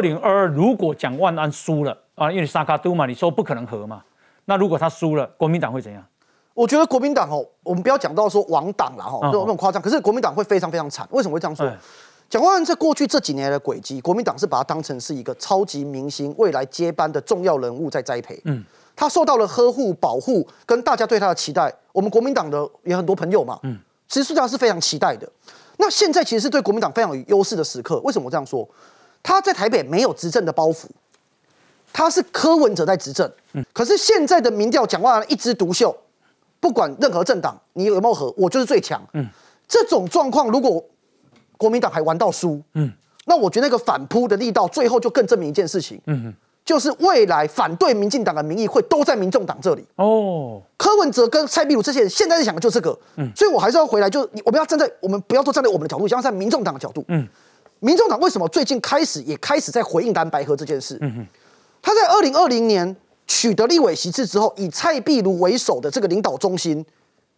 二零二二，如果蒋万安输了啊，因为你沙卡杜嘛，你说不可能和嘛。那如果他输了，国民党会怎样？我觉得国民党哦，我们不要讲到说亡党了哈，这种夸张。可是国民党会非常非常惨。为什么会这样说？蒋万安在过去这几年的轨迹，国民党是把他当成是一个超级明星，未来接班的重要人物在栽培。嗯，他受到了呵护保护，跟大家对他的期待。我们国民党的也很多朋友嘛，嗯，其实大家是非常期待的。那现在其实是对国民党非常有优势的时刻。为什么我这样说？他在台北没有执政的包袱，他是柯文哲在执政。可是现在的民调讲话一枝独秀，不管任何政党，你有没有和我就是最强。嗯，这种状况如果国民党还玩到输，嗯，那我觉得那个反扑的力道，最后就更证明一件事情，嗯，就是未来反对民进党的民意会都在民众党这里。哦，柯文哲跟蔡壁如这些人现在在想的就是这个。嗯，所以我还是要回来，就是我们要站在我们不要都站在我们的角度，想要在民众党的角度。嗯。民众党为什么最近开始也开始在回应蓝白河这件事？嗯他在二零二零年取得立委席次之后，以蔡壁如为首的这个领导中心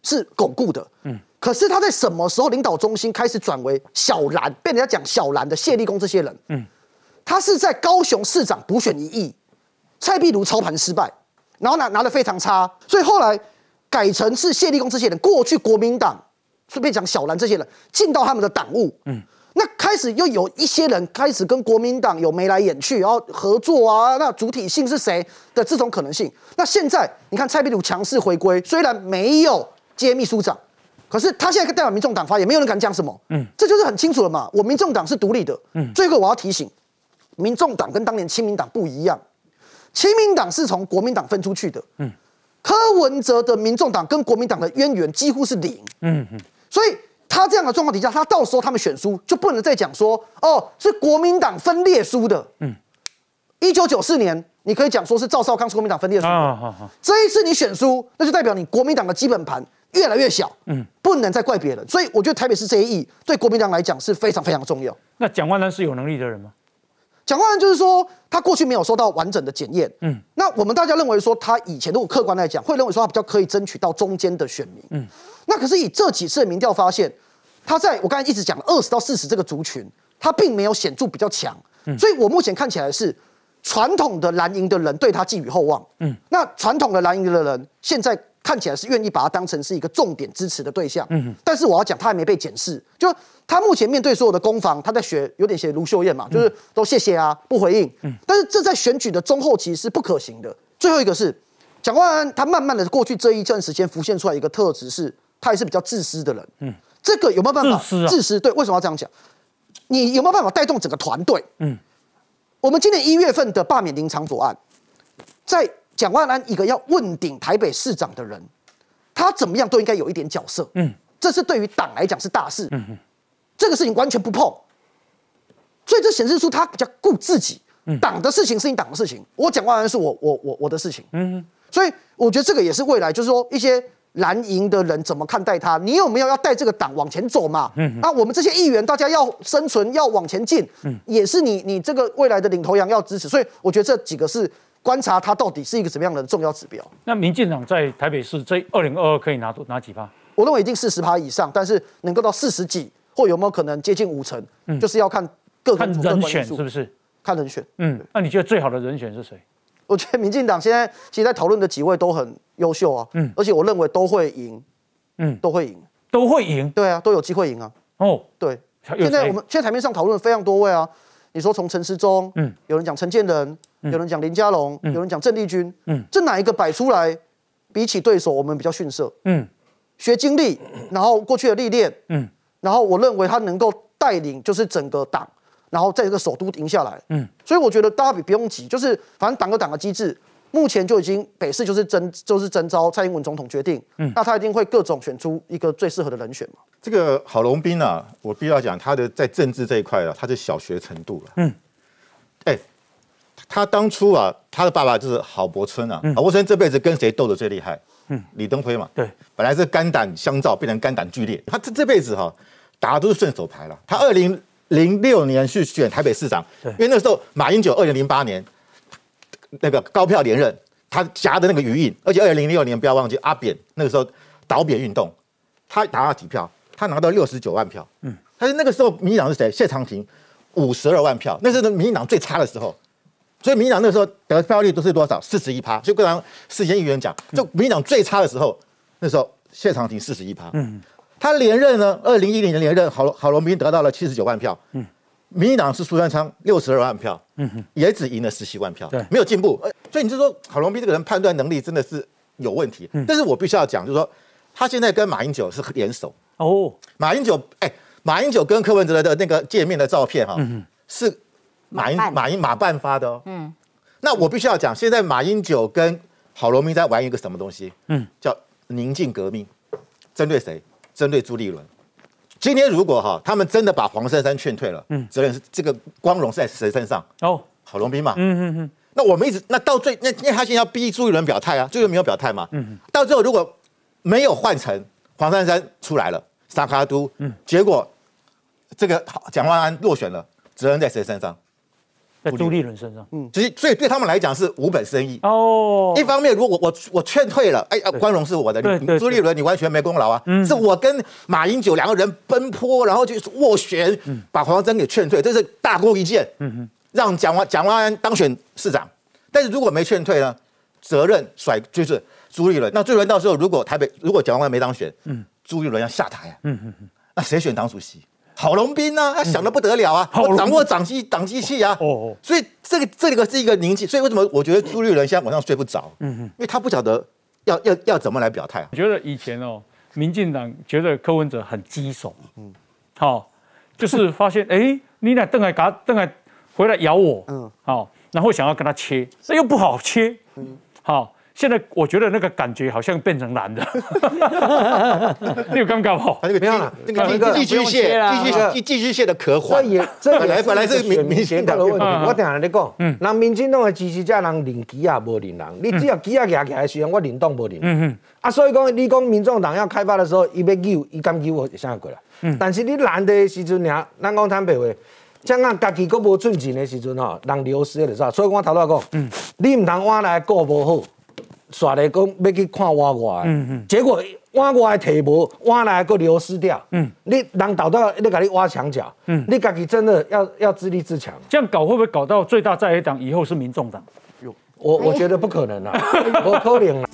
是巩固的。嗯，可是他在什么时候领导中心开始转为小蓝？被人家讲小蓝的谢立功这些人。嗯，他是在高雄市长补选一役，蔡壁如操盘失败，然后拿拿的非常差，所以后来改成是谢立功这些人，过去国民党顺便讲小蓝这些人进到他们的党务。嗯。开始又有一些人开始跟国民党有眉来眼去，然后合作啊，那主体性是谁的这种可能性？那现在你看蔡壁如强势回归，虽然没有接秘书长，可是他现在代表民众党发言，没有人敢讲什么，嗯，这就是很清楚了嘛。我民众党是独立的，嗯。最后我要提醒，民众党跟当年亲民党不一样，亲民党是从国民党分出去的，嗯。柯文哲的民众党跟国民党的渊源几乎是零，嗯嗯，所以。他这样的状况底下，他到时候他们选书就不能再讲说，哦，是国民党分裂书的。嗯，一九九四年你可以讲说是赵少康是国民党分裂书的。啊，好，好。这一次你选书，那就代表你国民党的基本盘越来越小。嗯，不能再怪别人。所以我觉得台北市这一役对国民党来讲是非常非常重要。那蒋万安是有能力的人吗？讲话人就是说，他过去没有受到完整的检验。嗯，那我们大家认为说，他以前如果客观来讲，会认为说他比较可以争取到中间的选民。嗯，那可是以这几次的民调发现，他在我刚才一直讲二十到四十这个族群，他并没有显著比较强。嗯，所以我目前看起来是传统的蓝营的人对他寄予厚望。嗯，那传统的蓝营的人现在。看起来是愿意把它当成是一个重点支持的对象，嗯，但是我要讲他还没被检视，就他目前面对所有的攻防，他在学有点写卢秀燕嘛，就是都谢谢啊，不回应，嗯，但是这在选举的中后期是不可行的。最后一个是蒋万安，他慢慢的过去这一段时间浮现出来一个特质是，他也是比较自私的人，嗯，这个有没有办法？自私，自私，对，为什么要这样讲？你有没有办法带动整个团队？嗯，我们今年一月份的罢免林长佐案，在。蒋万安一个要问鼎台北市长的人，他怎么样都应该有一点角色，嗯，这是对于党来讲是大事，嗯这个事情完全不碰，所以这显示出他比较顾自己，党的事情是你党的事情，我蒋万安是我我我我的事情，嗯，所以我觉得这个也是未来，就是说一些蓝营的人怎么看待他，你有没有要带这个党往前走嘛？嗯，那我们这些议员大家要生存要往前进，嗯，也是你你这个未来的领头羊要支持，所以我觉得这几个是。观察它到底是一个怎么样的重要指标？那民进党在台北市这二零二二可以拿多拿几趴？我认为已经四十趴以上，但是能够到四十几，或有没有可能接近五成？嗯，就是要看各种人选是不是？看人选。嗯，那你觉得最好的人选是谁？我觉得民进党现在其实在讨论的几位都很优秀啊，嗯，而且我认为都会赢，嗯，都会赢，都会赢，对啊，都有机会赢啊。哦，对，现在我们现在台面上讨论非常多位啊。你说从陈时中，嗯，有人讲陈建仁，有人讲林佳龙，有人讲郑丽君，嗯，这哪一个摆出来，比起对手我们比较逊色，嗯，学经历，然后过去的历练，嗯，然后我认为他能够带领就是整个党，然后在这个首都赢下来，嗯，所以我觉得大家比不用急，就是反正党有党的机制。目前就已经北市就是征就是征召蔡英文总统决定，嗯，那他一定会各种选出一个最适合的人选嘛。这个郝龙斌啊，我必要讲他的在政治这一块啊，他的小学程度了，嗯，哎，他当初啊，他的爸爸就是郝柏村啊，郝柏村这辈子跟谁斗的最厉害？嗯，李登辉嘛，对，本来是肝胆相照，变成肝胆俱裂。他这这辈子哈，打的都是顺手牌了。他二零零六年去选台北市长，因为那时候马英九二零零八年。那个高票连任，他夹的那个余韵，而且二零零六年不要忘记阿扁那个时候倒扁运动，他拿了几票？他拿到六十九万票，嗯，他是那个时候民进党是谁？谢长廷五十二万票，那是民进党最差的时候，所以民进党那时候得票率都是多少？四十一趴，就以刚刚时间议员讲，就民进党最差的时候，那时候谢长廷四十一趴，嗯，他连任呢，二零一零年连任，郝龙郝龙斌得到了七十九万票，嗯，民进党是苏贞昌六十二万票。嗯也只赢了十七万票，对，没有进步。呃，所以你就说，郝龙斌这个人判断能力真的是有问题。嗯，但是我必须要讲，就是说，他现在跟马英九是联手哦。马英九，哎，马英九跟柯文哲的那个见面的照片哈，嗯是马英马英马办发的哦。嗯，那我必须要讲，现在马英九跟郝龙斌在玩一个什么东西？嗯，叫“宁静革命”，针对谁？针对朱立伦。今天如果哈他们真的把黄珊珊劝退了，嗯，责任是这个光荣是在谁身上？哦，郝龙斌嘛，嗯嗯嗯。那我们一直那到最那那他现在要逼朱一伦表态啊，朱一伦没有表态嘛，嗯嗯。到最后如果没有换成黄珊珊出来了，萨卡都，嗯，结果这个蒋万安落选了，责任在谁身上？在朱立伦身上，嗯，所以所以对他们来讲是无本生意哦。一方面，如果我我劝退了，哎呀，光荣是我的，朱立伦你完全没功劳啊，嗯，是我跟马英九两个人奔波，然后就斡旋，嗯，把黄昭给劝退，这是大功一件，嗯哼，让蒋万蒋万安当选市长。但是如果没劝退呢，责任甩就是朱立伦，那朱立伦到时候如果台北如果蒋万安没当选，嗯，朱立伦要下台，嗯哼哼，那谁选党主席？郝龙斌呐，他想的不得了啊！我掌握掌机、掌机器啊！哦哦，所以这个、这个是一个年纪，所以为什么我觉得朱立伦现在晚上睡不着？嗯嗯，因为他不晓得要要要怎么来表态。啊。我觉得以前哦，民进党觉得柯文哲很棘手，嗯，好，就是发现哎，你俩邓海嘎邓海回来咬我，嗯，好，然后想要跟他切，这又不好切，嗯，好。现在我觉得那个感觉好像变成蓝的，那个刚刚没有个那个寄居巨蟹啊，巨巨巨蟹的壳化，这也这本来是明明显的问题。我顶下在讲，那民进党的支持者人年机啊，无龄人，你只要机啊起廿廿岁，我龄动无龄嗯嗯。啊，所以讲你讲民众党要开发的时候，伊要救，伊敢救我一下过来？但是你蓝的时阵，哈，咱讲坦白话，正港家己国无存钱的时阵哈，人流失了是吧？所以我头来讲，嗯，你唔通湾来顾无好。刷咧讲要去看挖外，结果挖我的题目，挖来还搁流失掉。你人倒到，你给你挖墙角，你自己真的要要自立自强。这样搞会不会搞到最大在野党以后是民众党？我我觉得不可能啊，我 可脸了。